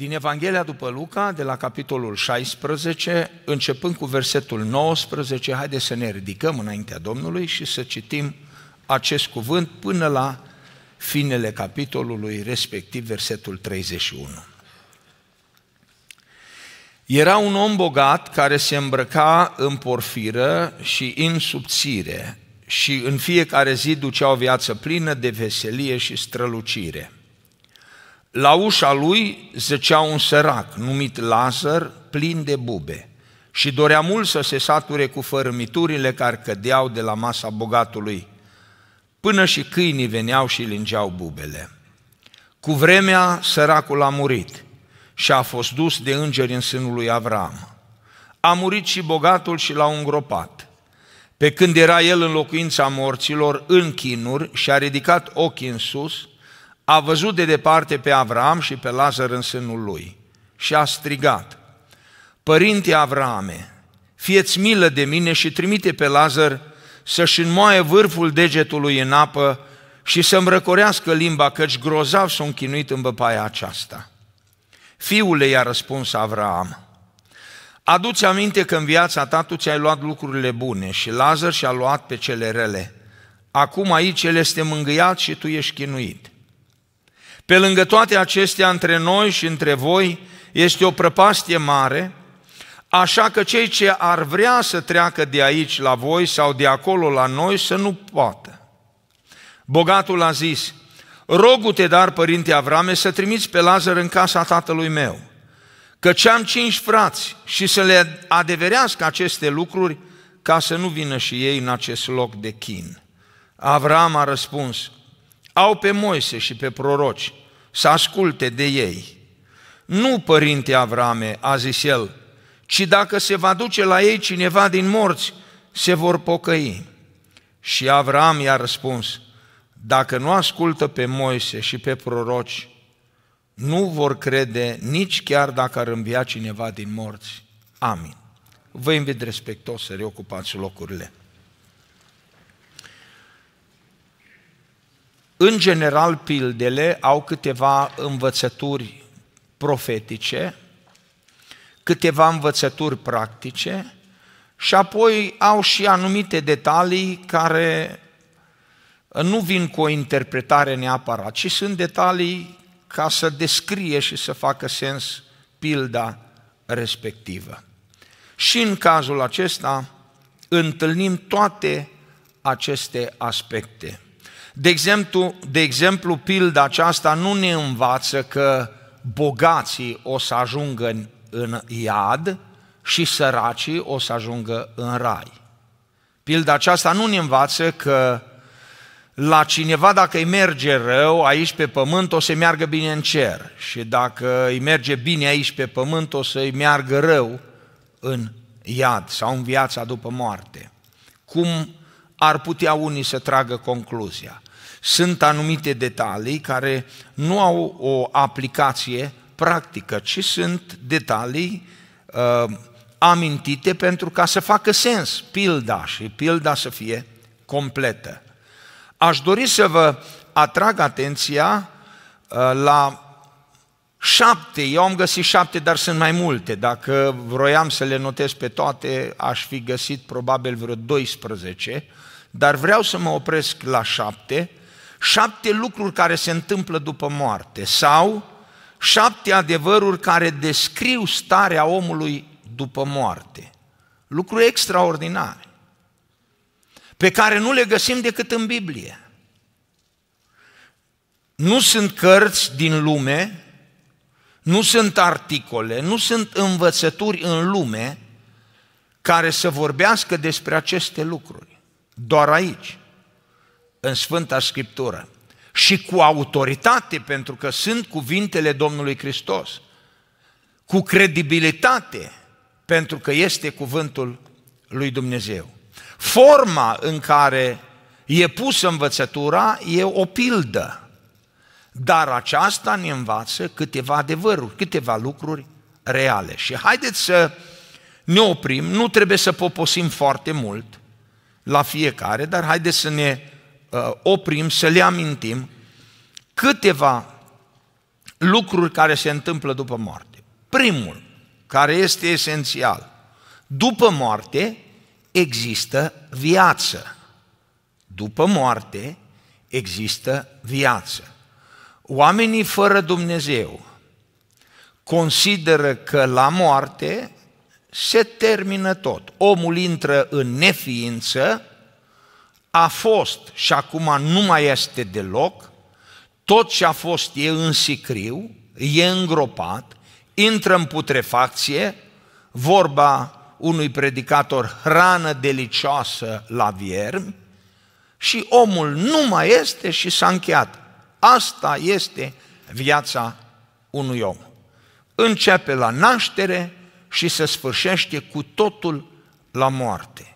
din Evanghelia după Luca, de la capitolul 16, începând cu versetul 19, haideți să ne ridicăm înaintea Domnului și să citim acest cuvânt până la finele capitolului, respectiv versetul 31. Era un om bogat care se îmbrăca în porfiră și în subțire și în fiecare zi ducea o viață plină de veselie și strălucire – la ușa lui zăcea un sărac numit Lazar, plin de bube, și dorea mult să se sature cu fărâmiturile care cădeau de la masa bogatului, până și câinii veneau și lingeau bubele. Cu vremea, săracul a murit și a fost dus de îngeri în sânul lui Avram. A murit și bogatul și l a îngropat. Pe când era el în locuința morților, în chinuri, și-a ridicat ochii în sus – a văzut de departe pe Avram și pe Lazar în sânul lui și a strigat, Părinte Avrame, fieți milă de mine și trimite pe Lazar să-și înmoaie vârful degetului în apă și să-mi răcorească limba, căci grozav sunt chinuit în băpaia aceasta. Fiule, i-a răspuns Avram: aduți aminte că în viața ta tu ți-ai luat lucrurile bune și Lazar și-a luat pe cele rele. Acum aici el este mângâiat și tu ești chinuit. Pe lângă toate acestea, între noi și între voi este o prăpastie mare, așa că cei ce ar vrea să treacă de aici la voi sau de acolo la noi să nu poată. Bogatul a zis, rogu-te dar, părinte Avrame, să trimiți pe Lazar în casa tatălui meu, căci am cinci frați și să le adeverească aceste lucruri ca să nu vină și ei în acest loc de chin. Avram a răspuns, au pe Moise și pe proroci să asculte de ei. Nu, părinte Avrame, a zis el, ci dacă se va duce la ei cineva din morți, se vor pocăi. Și Avram i-a răspuns, dacă nu ascultă pe Moise și pe proroci, nu vor crede nici chiar dacă ar învia cineva din morți. Amin. Vă invit respectos să reocupați locurile. În general, pildele au câteva învățături profetice, câteva învățături practice și apoi au și anumite detalii care nu vin cu o interpretare neapărat, ci sunt detalii ca să descrie și să facă sens pilda respectivă. Și în cazul acesta întâlnim toate aceste aspecte. De exemplu, de exemplu, pilda aceasta nu ne învață că bogații o să ajungă în, iad și săracii o să ajungă în rai. Pilda aceasta nu ne învață că la cineva dacă îi merge rău aici pe pământ, o să meargă bine în cer. Și dacă îi merge bine aici pe pământ, o să îi meargă rău în iad sau în viața după moarte. Cum ar putea unii să tragă concluzia. Sunt anumite detalii care nu au o aplicație practică, ci sunt detalii uh, amintite pentru ca să facă sens pilda și pilda să fie completă. Aș dori să vă atrag atenția uh, la Șapte, eu am găsit șapte, dar sunt mai multe. Dacă vroiam să le notez pe toate, aș fi găsit probabil vreo 12 dar vreau să mă opresc la șapte, șapte lucruri care se întâmplă după moarte sau șapte adevăruri care descriu starea omului după moarte. Lucruri extraordinare, pe care nu le găsim decât în Biblie. Nu sunt cărți din lume, nu sunt articole, nu sunt învățături în lume care să vorbească despre aceste lucruri doar aici, în Sfânta Scriptură. Și cu autoritate, pentru că sunt cuvintele Domnului Hristos. Cu credibilitate, pentru că este cuvântul lui Dumnezeu. Forma în care e pusă învățătura e o pildă, dar aceasta ne învață câteva adevăruri, câteva lucruri reale. Și haideți să ne oprim, nu trebuie să poposim foarte mult, la fiecare, dar haideți să ne uh, oprim, să le amintim câteva lucruri care se întâmplă după moarte. Primul, care este esențial, după moarte există viață. După moarte există viață. Oamenii fără Dumnezeu consideră că la moarte se termină tot. Omul intră în neființă, a fost și acum nu mai este deloc, tot ce a fost e în sicriu, e îngropat, intră în putrefacție, vorba unui predicator, hrană delicioasă la viermi, și omul nu mai este și s-a încheiat. Asta este viața unui om. Începe la naștere, și se sfârșește cu totul la moarte.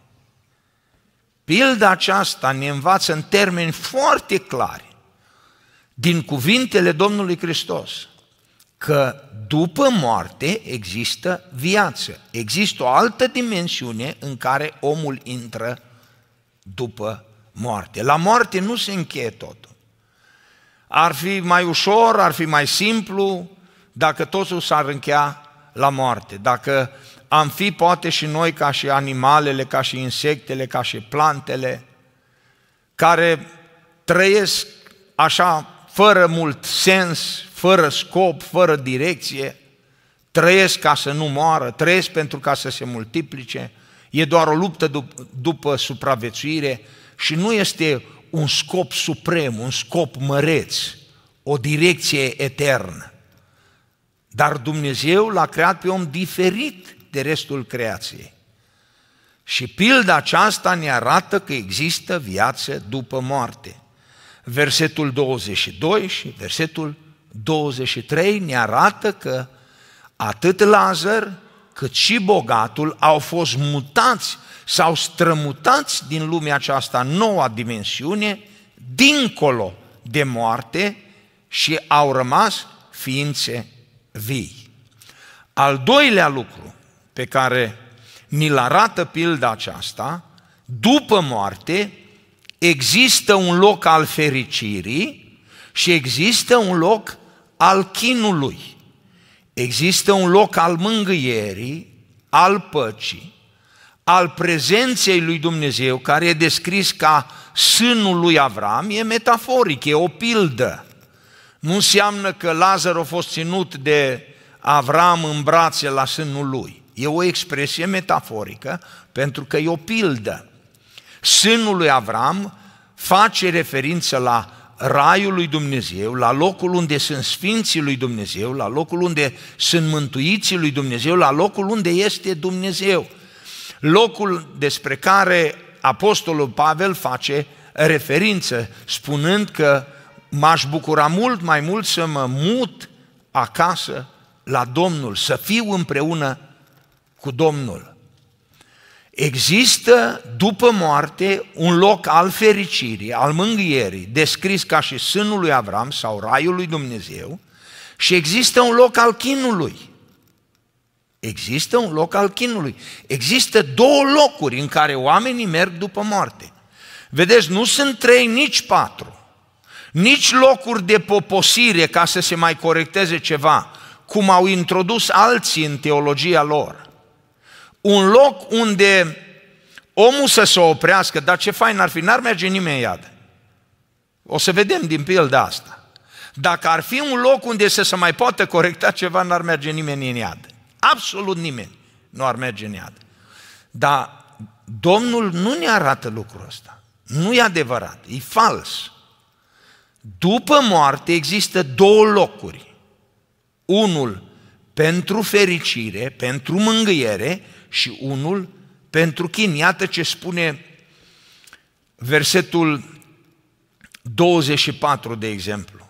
Pilda aceasta ne învață în termeni foarte clari din cuvintele Domnului Hristos că după moarte există viață, există o altă dimensiune în care omul intră după moarte. La moarte nu se încheie totul. Ar fi mai ușor, ar fi mai simplu dacă totul s-ar încheia la moarte. Dacă am fi poate și noi ca și animalele, ca și insectele, ca și plantele, care trăiesc așa fără mult sens, fără scop, fără direcție, trăiesc ca să nu moară, trăiesc pentru ca să se multiplice, e doar o luptă dup- după supraviețuire și nu este un scop suprem, un scop măreț, o direcție eternă. Dar Dumnezeu l-a creat pe om diferit de restul creației. Și pilda aceasta ne arată că există viață după moarte. Versetul 22 și versetul 23 ne arată că atât Lazar cât și bogatul au fost mutați sau strămutați din lumea aceasta noua dimensiune, dincolo de moarte și au rămas ființe vii. Al doilea lucru pe care ni-l arată pilda aceasta, după moarte există un loc al fericirii și există un loc al chinului. Există un loc al mângâierii, al păcii, al prezenței lui Dumnezeu, care e descris ca sânul lui Avram, e metaforic, e o pildă nu înseamnă că Lazar a fost ținut de Avram în brațe la sânul lui. E o expresie metaforică pentru că e o pildă. Sânul lui Avram face referință la raiul lui Dumnezeu, la locul unde sunt sfinții lui Dumnezeu, la locul unde sunt mântuiții lui Dumnezeu, la locul unde este Dumnezeu. Locul despre care Apostolul Pavel face referință, spunând că m-aș bucura mult mai mult să mă mut acasă la Domnul, să fiu împreună cu Domnul. Există după moarte un loc al fericirii, al mângâierii, descris ca și sânul lui Avram sau raiul lui Dumnezeu, și există un loc al chinului. Există un loc al chinului. Există două locuri în care oamenii merg după moarte. Vedeți, nu sunt trei, nici patru nici locuri de poposire ca să se mai corecteze ceva, cum au introdus alții în teologia lor. Un loc unde omul să se oprească, dar ce fain ar fi, n-ar merge nimeni iad. O să vedem din pildă asta. Dacă ar fi un loc unde să se mai poată corecta ceva, n-ar merge nimeni în iad. Absolut nimeni nu ar merge în iad. Dar Domnul nu ne arată lucrul ăsta. Nu e adevărat, e fals. După moarte există două locuri. Unul pentru fericire, pentru mângâiere și unul pentru chin. Iată ce spune versetul 24, de exemplu.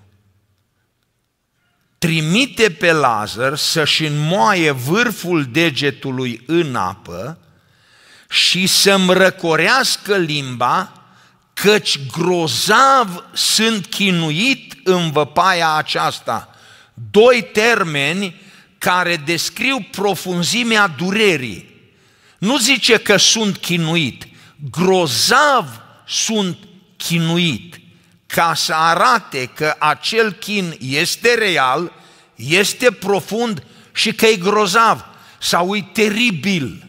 Trimite pe Lazar să-și înmoaie vârful degetului în apă și să-mi răcorească limba căci grozav sunt chinuit în văpaia aceasta. Doi termeni care descriu profunzimea durerii. Nu zice că sunt chinuit, grozav sunt chinuit, ca să arate că acel chin este real, este profund și că e grozav sau e teribil.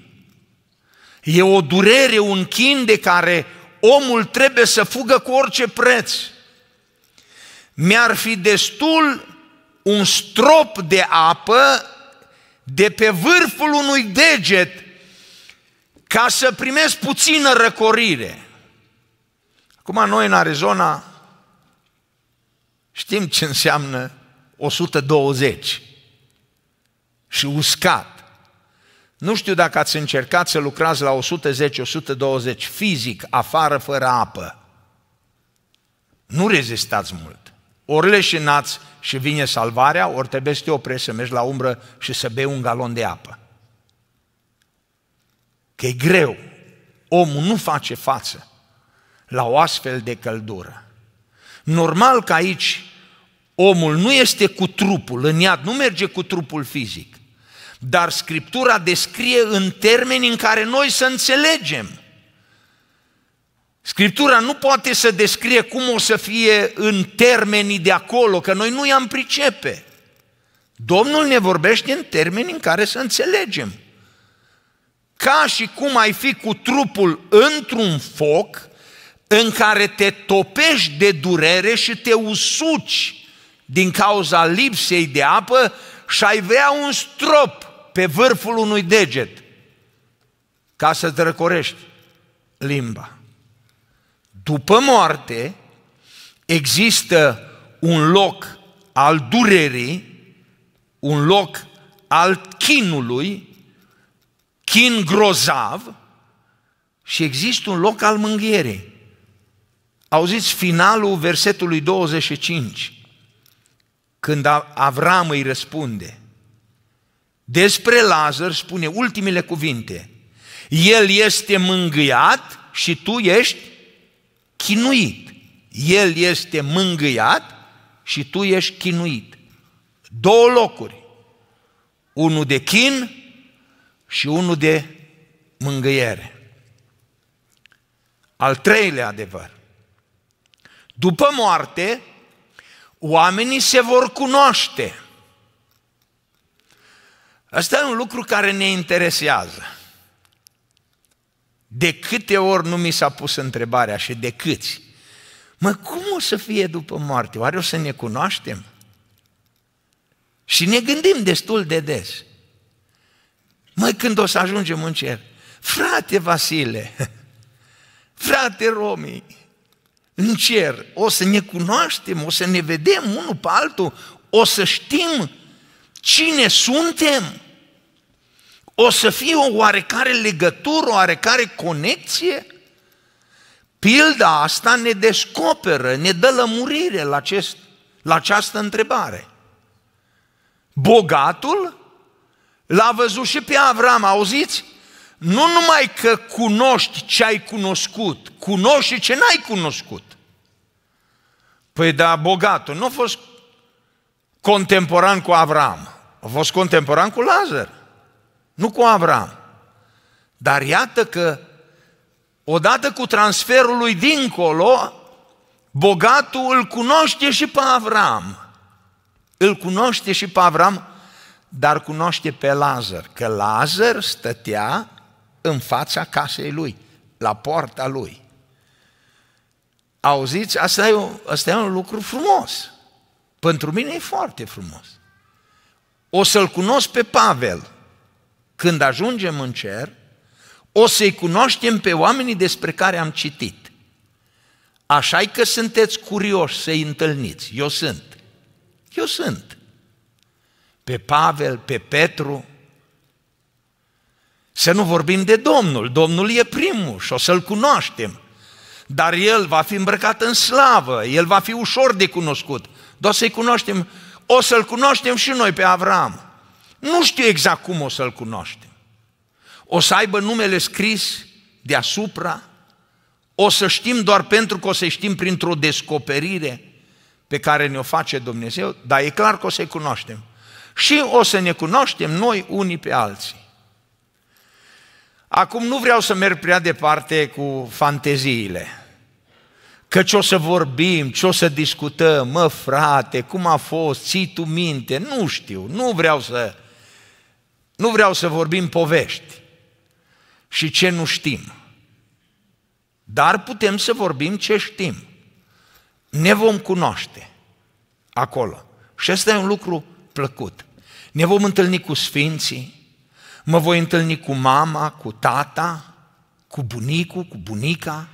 E o durere, un chin de care omul trebuie să fugă cu orice preț. Mi-ar fi destul un strop de apă de pe vârful unui deget ca să primesc puțină răcorire. Acum noi în Arizona știm ce înseamnă 120 și uscat. Nu știu dacă ați încercat să lucrați la 110-120 fizic, afară, fără apă. Nu rezistați mult. Ori leșinați și vine salvarea, ori trebuie să te oprești să mergi la umbră și să bei un galon de apă. Că e greu. Omul nu face față la o astfel de căldură. Normal că aici omul nu este cu trupul, în iad nu merge cu trupul fizic, dar Scriptura descrie în termeni în care noi să înțelegem. Scriptura nu poate să descrie cum o să fie în termenii de acolo, că noi nu i-am pricepe. Domnul ne vorbește în termeni în care să înțelegem. Ca și cum ai fi cu trupul într-un foc în care te topești de durere și te usuci din cauza lipsei de apă și ai vrea un strop pe vârful unui deget ca să drăcorești limba. După moarte există un loc al durerii, un loc al chinului, chin grozav și există un loc al mânghierii. Auziți finalul versetului 25, când Avram îi răspunde – despre Lazar spune ultimele cuvinte. El este mângâiat și tu ești chinuit. El este mângâiat și tu ești chinuit. Două locuri. Unul de chin și unul de mângâiere. Al treilea adevăr. După moarte, oamenii se vor cunoaște Asta e un lucru care ne interesează. De câte ori nu mi s-a pus întrebarea și de câți? Mă, cum o să fie după moarte? Oare o să ne cunoaștem? Și ne gândim destul de des. Mai când o să ajungem în cer? Frate Vasile, frate Romii, în cer o să ne cunoaștem, o să ne vedem unul pe altul, o să știm cine suntem, o să fie o oarecare legătură, o oarecare conexie? Pilda asta ne descoperă, ne dă lămurire la, acest, la această întrebare. Bogatul l-a văzut și pe Avram, auziți? Nu numai că cunoști ce ai cunoscut, cunoști și ce n-ai cunoscut. Păi da, bogatul nu a fost contemporan cu Avram. A fost contemporan cu Lazar, nu cu Avram. Dar iată că, odată cu transferul lui dincolo, bogatul îl cunoaște și pe Avram. Îl cunoaște și pe Avram, dar cunoaște pe Lazar, că Lazar stătea în fața casei lui, la poarta lui. Auziți, asta e, un, asta e un lucru frumos. Pentru mine e foarte frumos o să-l cunosc pe Pavel. Când ajungem în cer, o să-i cunoaștem pe oamenii despre care am citit. așa că sunteți curioși să-i întâlniți. Eu sunt. Eu sunt. Pe Pavel, pe Petru, să nu vorbim de Domnul, Domnul e primul și o să-L cunoaștem. Dar El va fi îmbrăcat în slavă, El va fi ușor de cunoscut. Doar să-i cunoaștem o să-l cunoaștem și noi pe Avram. Nu știu exact cum o să-l cunoaștem. O să aibă numele scris deasupra, o să știm doar pentru că o să știm printr-o descoperire pe care ne-o face Dumnezeu, dar e clar că o să-i cunoaștem. Și o să ne cunoaștem noi unii pe alții. Acum nu vreau să merg prea departe cu fanteziile. Că ce o să vorbim, ce o să discutăm, mă frate, cum a fost, ții tu minte, nu știu, nu vreau să, nu vreau să vorbim povești și ce nu știm. Dar putem să vorbim ce știm. Ne vom cunoaște acolo. Și ăsta e un lucru plăcut. Ne vom întâlni cu sfinții, mă voi întâlni cu mama, cu tata, cu bunicul, cu bunica,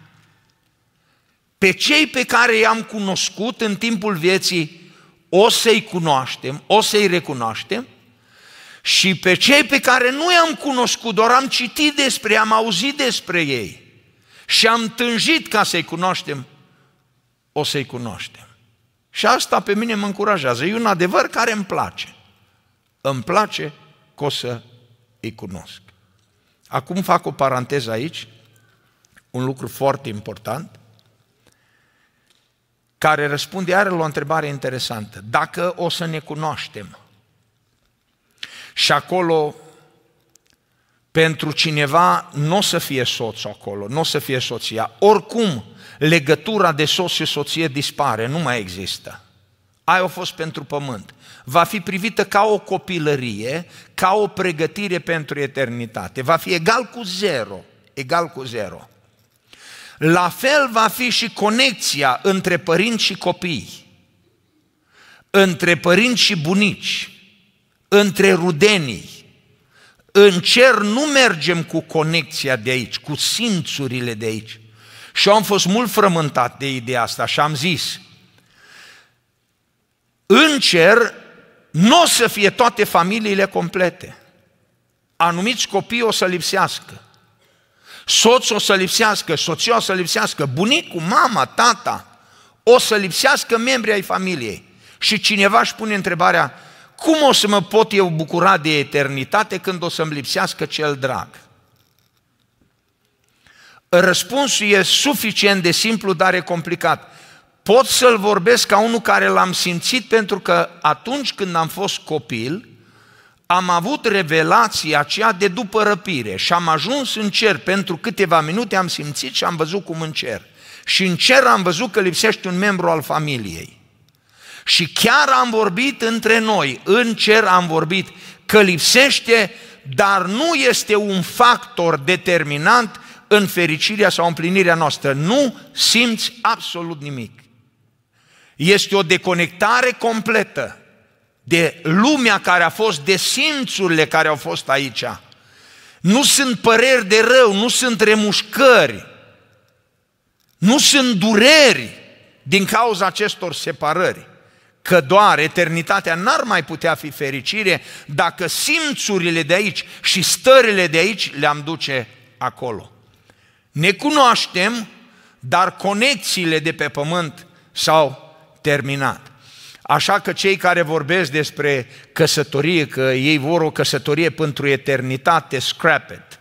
pe cei pe care i-am cunoscut în timpul vieții, o să-i cunoaștem, o să-i recunoaștem, și pe cei pe care nu i-am cunoscut, doar am citit despre, am auzit despre ei și am tânjit ca să-i cunoaștem, o să-i cunoaștem. Și asta pe mine mă încurajează. E un adevăr care îmi place. Îmi place că o să îi cunosc. Acum fac o paranteză aici, un lucru foarte important care răspunde iară la o întrebare interesantă. Dacă o să ne cunoaștem și acolo pentru cineva nu o să fie soț acolo, nu o să fie soția. Oricum, legătura de soț și soție dispare, nu mai există. Aia a fost pentru pământ. Va fi privită ca o copilărie, ca o pregătire pentru eternitate. Va fi egal cu zero, egal cu zero. La fel va fi și conexia între părinți și copii, între părinți și bunici, între rudenii. În cer nu mergem cu conexia de aici, cu simțurile de aici. Și eu am fost mult frământat de ideea asta și am zis, în cer nu o să fie toate familiile complete. Anumiți copii o să lipsească soțul o să lipsească, soția o să lipsească, bunicul, mama, tata, o să lipsească membrii ai familiei. Și cineva își pune întrebarea, cum o să mă pot eu bucura de eternitate când o să-mi lipsească cel drag? Răspunsul e suficient de simplu, dar e complicat. Pot să-l vorbesc ca unul care l-am simțit pentru că atunci când am fost copil, am avut revelația aceea de după răpire și am ajuns în cer. Pentru câteva minute am simțit și am văzut cum în cer. Și în cer am văzut că lipsește un membru al familiei. Și chiar am vorbit între noi, în cer am vorbit că lipsește, dar nu este un factor determinant în fericirea sau împlinirea noastră. Nu simți absolut nimic. Este o deconectare completă de lumea care a fost, de simțurile care au fost aici. Nu sunt păreri de rău, nu sunt remușcări, nu sunt dureri din cauza acestor separări. Că doar eternitatea n-ar mai putea fi fericire dacă simțurile de aici și stările de aici le-am duce acolo. Ne cunoaștem, dar conexiile de pe pământ s-au terminat. Așa că cei care vorbesc despre căsătorie, că ei vor o căsătorie pentru eternitate, scrap it.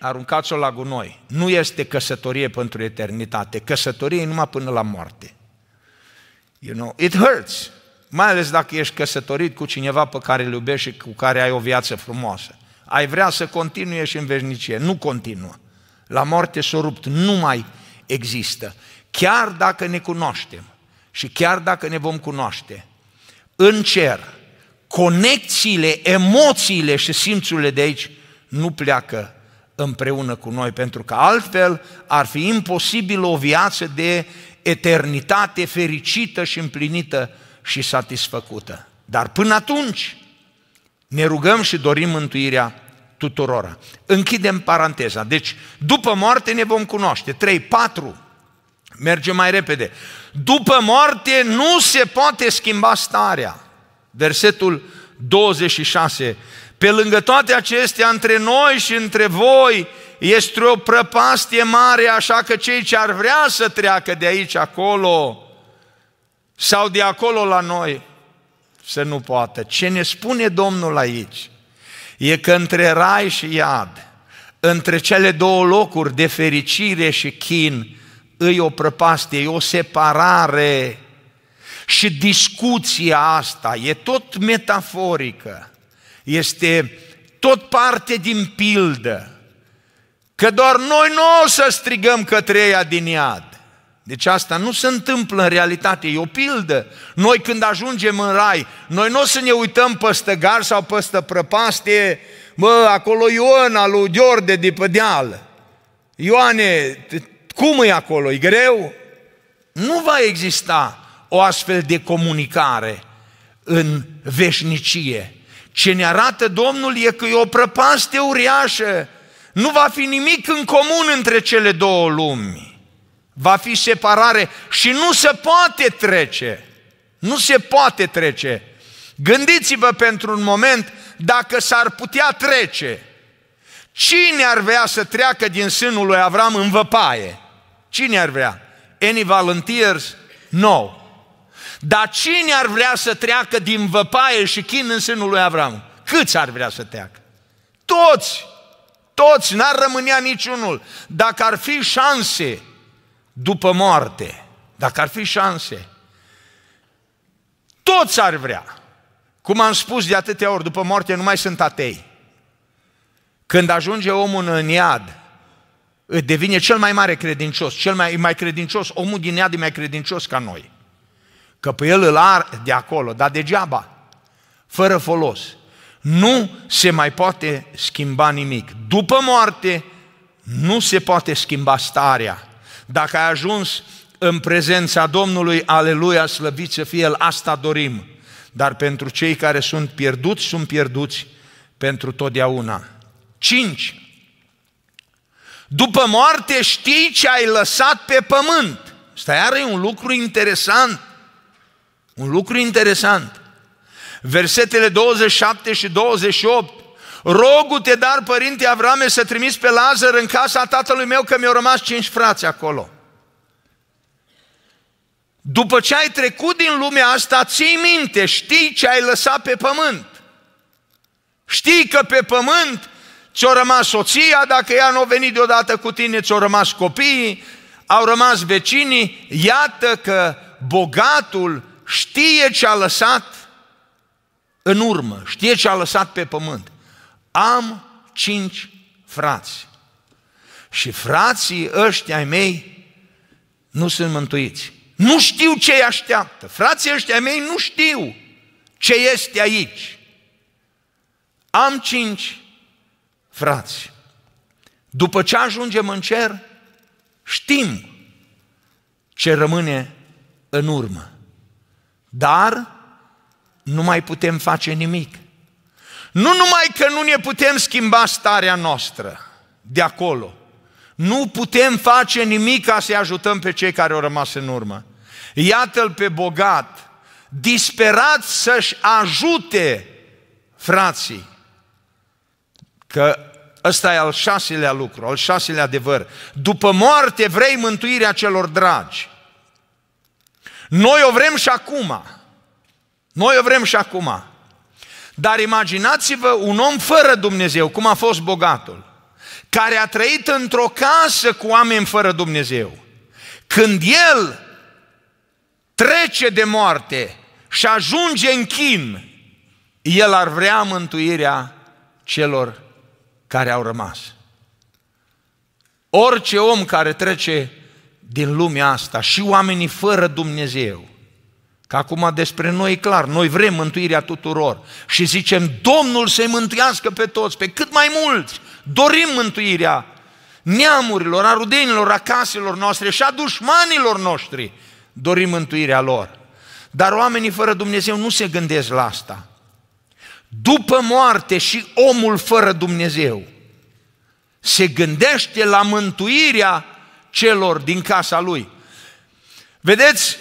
Aruncați-o la gunoi. Nu este căsătorie pentru eternitate. Căsătorie e numai până la moarte. You know, it hurts. Mai ales dacă ești căsătorit cu cineva pe care îl iubești și cu care ai o viață frumoasă. Ai vrea să continue și în veșnicie. Nu continuă. La moarte s o rupt. Nu mai există. Chiar dacă ne cunoaștem și chiar dacă ne vom cunoaște, în cer, conexiile, emoțiile și simțurile de aici nu pleacă împreună cu noi, pentru că altfel ar fi imposibil o viață de eternitate fericită și împlinită și satisfăcută. Dar până atunci ne rugăm și dorim mântuirea tuturora. Închidem paranteza. Deci, după moarte ne vom cunoaște. 3, 4, Merge mai repede. După moarte nu se poate schimba starea. Versetul 26. Pe lângă toate acestea, între noi și între voi este o prăpastie mare, așa că cei ce ar vrea să treacă de aici acolo sau de acolo la noi, să nu poată. Ce ne spune Domnul aici e că între rai și iad, între cele două locuri de fericire și chin, îi o prăpastie, e o separare. Și discuția asta e tot metaforică, este tot parte din pildă, că doar noi nu o să strigăm către ea din iad. Deci asta nu se întâmplă în realitate, e o pildă. Noi când ajungem în rai, noi nu o să ne uităm păstă gar sau păstă prăpastie, mă, acolo Ioana al lui George de pe deal. Ioane, cum e acolo? E greu? Nu va exista o astfel de comunicare în veșnicie. Ce ne arată Domnul e că e o prăpastie uriașă. Nu va fi nimic în comun între cele două lumi. Va fi separare și nu se poate trece. Nu se poate trece. Gândiți-vă pentru un moment dacă s-ar putea trece. Cine ar vrea să treacă din sânul lui Avram în văpaie? Cine ar vrea? Any volunteers? No. Dar cine ar vrea să treacă din văpaie și chin în sânul lui Avram? Câți ar vrea să treacă? Toți! Toți, n-ar rămânea niciunul. Dacă ar fi șanse după moarte, dacă ar fi șanse, toți ar vrea. Cum am spus de atâtea ori, după moarte nu mai sunt atei. Când ajunge omul în iad, devine cel mai mare credincios, cel mai, mai credincios, omul din iad e mai credincios ca noi. Că pe el îl ar de acolo, dar degeaba, fără folos. Nu se mai poate schimba nimic. După moarte, nu se poate schimba starea. Dacă ai ajuns în prezența Domnului, aleluia, slăvit să fie El, asta dorim. Dar pentru cei care sunt pierduți, sunt pierduți pentru totdeauna. Cinci. După moarte știi ce ai lăsat pe pământ. Asta iară e un lucru interesant. Un lucru interesant. Versetele 27 și 28. Rogu-te, dar, părinte Avrame, să trimis pe Lazar în casa tatălui meu, că mi-au rămas cinci frați acolo. După ce ai trecut din lumea asta, ții minte, știi ce ai lăsat pe pământ. Știi că pe pământ ți-o rămas soția, dacă ea nu a venit deodată cu tine, ți-o rămas copiii, au rămas vecinii, iată că bogatul știe ce a lăsat în urmă, știe ce a lăsat pe pământ. Am cinci frați și frații ăștia ai mei nu sunt mântuiți. Nu știu ce îi așteaptă. Frații ăștia mei nu știu ce este aici. Am cinci Frați, după ce ajungem în cer, știm ce rămâne în urmă. Dar nu mai putem face nimic. Nu numai că nu ne putem schimba starea noastră de acolo, nu putem face nimic ca să-i ajutăm pe cei care au rămas în urmă. Iată-l pe bogat, disperat să-și ajute frații, că Ăsta e al șaselea lucru, al șaselea adevăr. După moarte vrei mântuirea celor dragi. Noi o vrem și acum. Noi o vrem și acum. Dar imaginați-vă un om fără Dumnezeu, cum a fost bogatul, care a trăit într-o casă cu oameni fără Dumnezeu. Când el trece de moarte și ajunge în chin, el ar vrea mântuirea celor care au rămas. Orice om care trece din lumea asta și oamenii fără Dumnezeu, că acum despre noi e clar, noi vrem mântuirea tuturor și zicem Domnul să-i mântuiască pe toți, pe cât mai mulți, dorim mântuirea neamurilor, a rudenilor, a caselor noastre și a dușmanilor noștri, dorim mântuirea lor. Dar oamenii fără Dumnezeu nu se gândesc la asta după moarte și omul fără Dumnezeu se gândește la mântuirea celor din casa lui. Vedeți,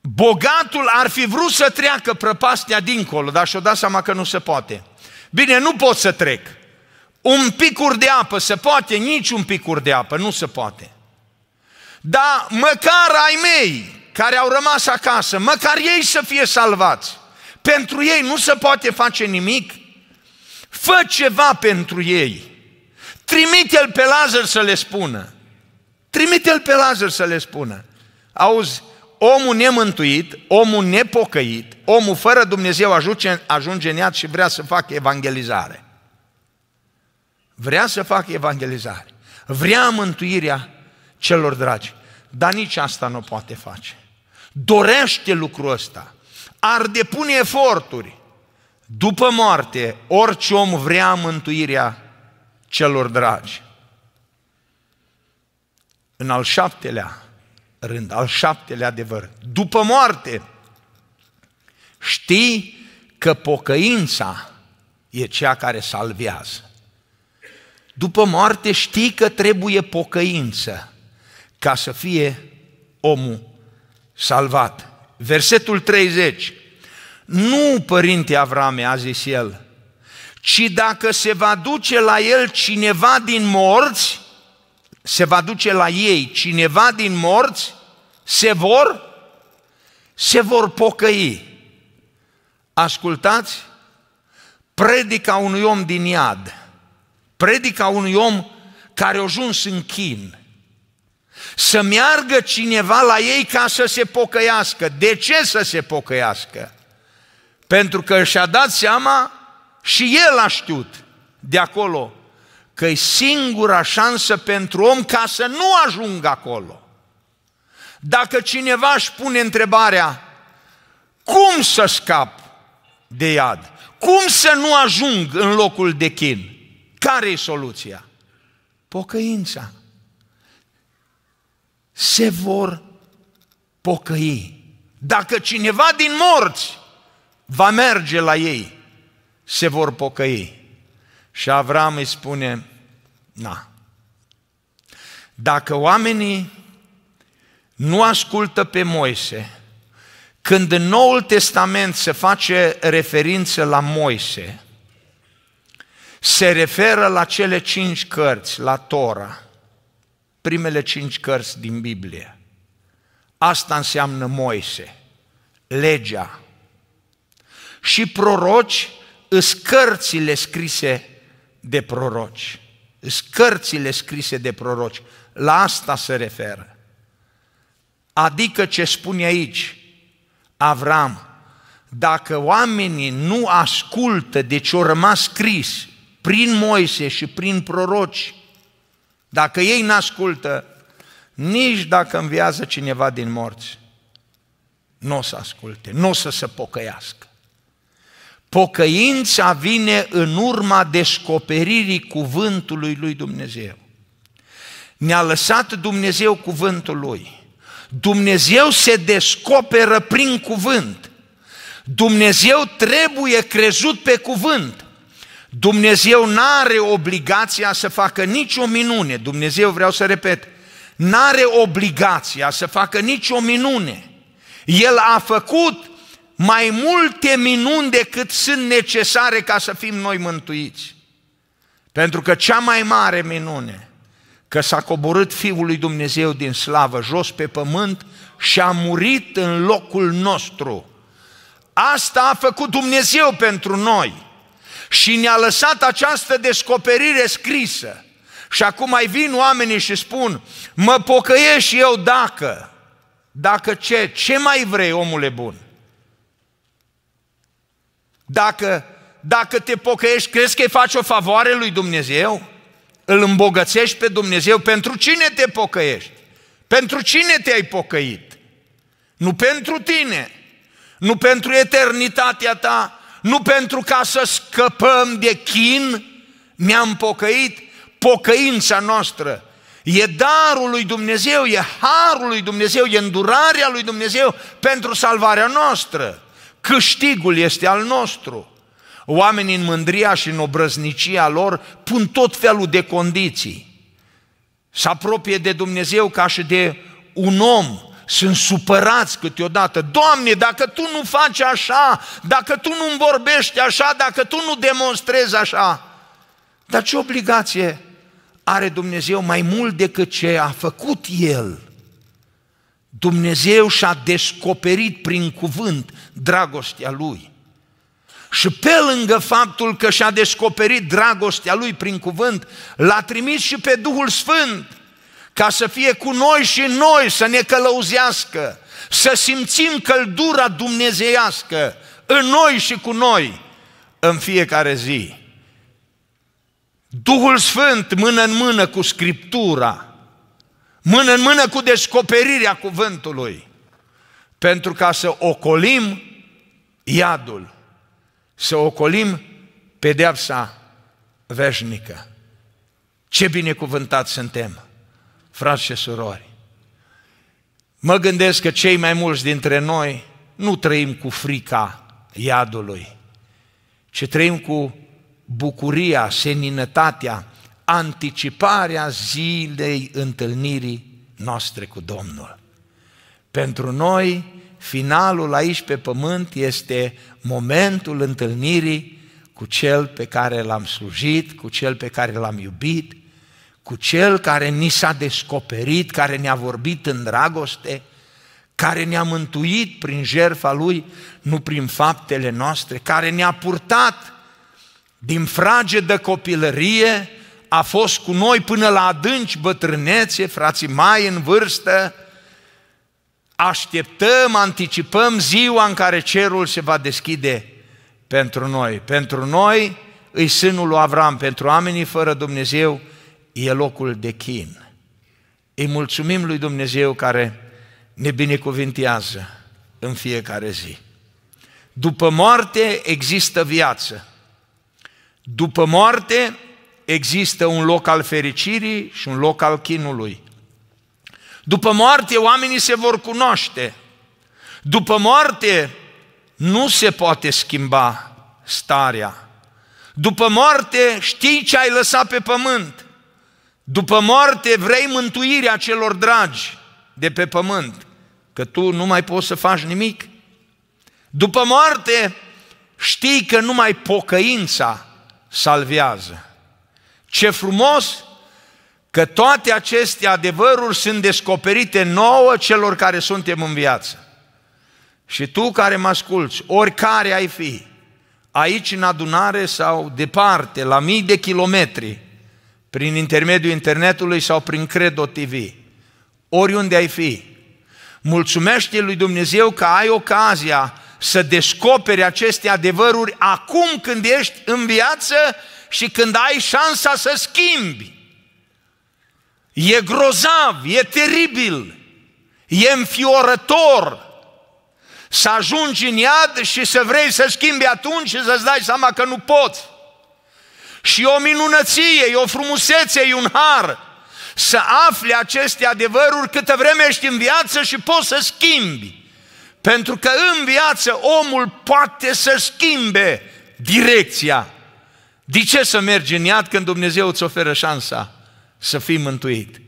bogatul ar fi vrut să treacă prăpastia dincolo, dar și-o dat seama că nu se poate. Bine, nu pot să trec. Un picur de apă se poate, nici un picur de apă nu se poate. Dar măcar ai mei care au rămas acasă, măcar ei să fie salvați pentru ei nu se poate face nimic, fă ceva pentru ei. Trimite-l pe Lazar să le spună. Trimite-l pe Lazar să le spună. Auzi, omul nemântuit, omul nepocăit, omul fără Dumnezeu ajunge, ajunge în iad și vrea să facă evangelizare. Vrea să facă evangelizare. Vrea mântuirea celor dragi. Dar nici asta nu poate face. Dorește lucrul ăsta ar depune eforturi după moarte, orice om vrea mântuirea celor dragi. În al șaptelea rând, al șaptelea adevăr, după moarte, știi că pocăința e cea care salvează. După moarte știi că trebuie pocăință ca să fie omul salvat versetul 30. Nu, părinte Avrame, a zis el, ci dacă se va duce la el cineva din morți, se va duce la ei cineva din morți, se vor, se vor pocăi. Ascultați predica unui om din iad, predica unui om care a ajuns în chin, să meargă cineva la ei ca să se pocăiască. De ce să se pocăiască? Pentru că și-a dat seama și el a știut de acolo că e singura șansă pentru om ca să nu ajungă acolo. Dacă cineva își pune întrebarea, cum să scap de iad? Cum să nu ajung în locul de chin? Care e soluția? Pocăința se vor pocăi. Dacă cineva din morți va merge la ei, se vor pocăi. Și Avram îi spune, na, dacă oamenii nu ascultă pe Moise, când în Noul Testament se face referință la Moise, se referă la cele cinci cărți, la Tora, primele cinci cărți din Biblie. Asta înseamnă Moise, legea. Și proroci îs cărțile scrise de proroci. Îs cărțile scrise de proroci. La asta se referă. Adică ce spune aici Avram, dacă oamenii nu ascultă de ce au rămas scris prin Moise și prin proroci, dacă ei n-ascultă, nici dacă înviază cineva din morți, nu o să asculte, nu o să se pocăiască. Pocăința vine în urma descoperirii cuvântului lui Dumnezeu. Ne-a lăsat Dumnezeu cuvântul lui. Dumnezeu se descoperă prin cuvânt. Dumnezeu trebuie crezut pe cuvânt. Dumnezeu nu are obligația să facă nicio minune, Dumnezeu, vreau să repet, nu are obligația să facă nicio minune. El a făcut mai multe minuni decât sunt necesare ca să fim noi mântuiți. Pentru că cea mai mare minune, că s-a coborât Fiul lui Dumnezeu din slavă jos pe pământ și a murit în locul nostru. Asta a făcut Dumnezeu pentru noi și ne-a lăsat această descoperire scrisă. Și acum mai vin oamenii și spun, mă pocăiesc și eu dacă, dacă ce, ce mai vrei omule bun? Dacă, dacă te pocăiești, crezi că îi faci o favoare lui Dumnezeu? Îl îmbogățești pe Dumnezeu? Pentru cine te pocăiești? Pentru cine te-ai pocăit? Nu pentru tine, nu pentru eternitatea ta, nu pentru ca să scăpăm de chin, mi am pocăit, pocăința noastră e darul lui Dumnezeu, e harul lui Dumnezeu, e îndurarea lui Dumnezeu pentru salvarea noastră. Câștigul este al nostru. Oamenii în mândria și în obrăznicia lor pun tot felul de condiții. Se apropie de Dumnezeu ca și de un om sunt supărați câteodată. Doamne, dacă Tu nu faci așa, dacă Tu nu vorbești așa, dacă Tu nu demonstrezi așa, dar ce obligație are Dumnezeu mai mult decât ce a făcut El? Dumnezeu și-a descoperit prin cuvânt dragostea Lui. Și pe lângă faptul că și-a descoperit dragostea Lui prin cuvânt, l-a trimis și pe Duhul Sfânt ca să fie cu noi și noi să ne călăuzească, să simțim căldura dumnezeiască în noi și cu noi în fiecare zi. Duhul Sfânt mână în mână cu Scriptura, mână în mână cu descoperirea cuvântului, pentru ca să ocolim iadul, să ocolim pedeapsa veșnică. Ce binecuvântat suntem! frați și surori, mă gândesc că cei mai mulți dintre noi nu trăim cu frica iadului, ci trăim cu bucuria, seninătatea, anticiparea zilei întâlnirii noastre cu Domnul. Pentru noi, finalul aici pe pământ este momentul întâlnirii cu Cel pe care l-am slujit, cu Cel pe care l-am iubit, cu Cel care ni s-a descoperit, care ne-a vorbit în dragoste, care ne-a mântuit prin jertfa Lui, nu prin faptele noastre, care ne-a purtat din frage de copilărie, a fost cu noi până la adânci bătrânețe, frații mai în vârstă, așteptăm, anticipăm ziua în care cerul se va deschide pentru noi. Pentru noi îi sânul lui Avram, pentru oamenii fără Dumnezeu, e locul de chin. Îi mulțumim lui Dumnezeu care ne binecuvintează în fiecare zi. După moarte există viață. După moarte există un loc al fericirii și un loc al chinului. După moarte oamenii se vor cunoaște. După moarte nu se poate schimba starea. După moarte știi ce ai lăsat pe pământ. După moarte vrei mântuirea celor dragi de pe pământ, că tu nu mai poți să faci nimic. După moarte știi că numai pocăința salvează. Ce frumos că toate aceste adevăruri sunt descoperite nouă celor care suntem în viață. Și tu care mă asculți, oricare ai fi, aici în adunare sau departe, la mii de kilometri, prin intermediul internetului sau prin Credo TV, oriunde ai fi, mulțumește lui Dumnezeu că ai ocazia să descoperi aceste adevăruri acum când ești în viață și când ai șansa să schimbi. E grozav, e teribil, e înfiorător să ajungi în iad și să vrei să schimbi atunci și să-ți dai seama că nu poți și o minunăție, e o frumusețe, e un har. Să afli aceste adevăruri câtă vreme ești în viață și poți să schimbi. Pentru că în viață omul poate să schimbe direcția. De ce să mergi în iad când Dumnezeu îți oferă șansa să fii mântuit?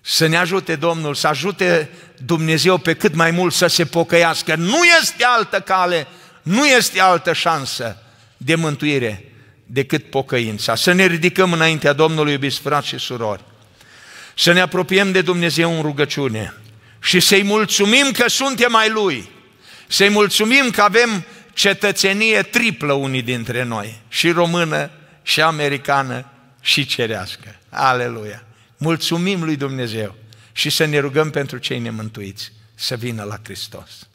Să ne ajute Domnul, să ajute Dumnezeu pe cât mai mult să se pocăiască. Nu este altă cale, nu este altă șansă de mântuire decât pocăința. Să ne ridicăm înaintea Domnului, iubiți frați și surori, să ne apropiem de Dumnezeu în rugăciune și să-i mulțumim că suntem mai Lui, să-i mulțumim că avem cetățenie triplă unii dintre noi, și română, și americană, și cerească. Aleluia! Mulțumim lui Dumnezeu și să ne rugăm pentru cei nemântuiți să vină la Hristos.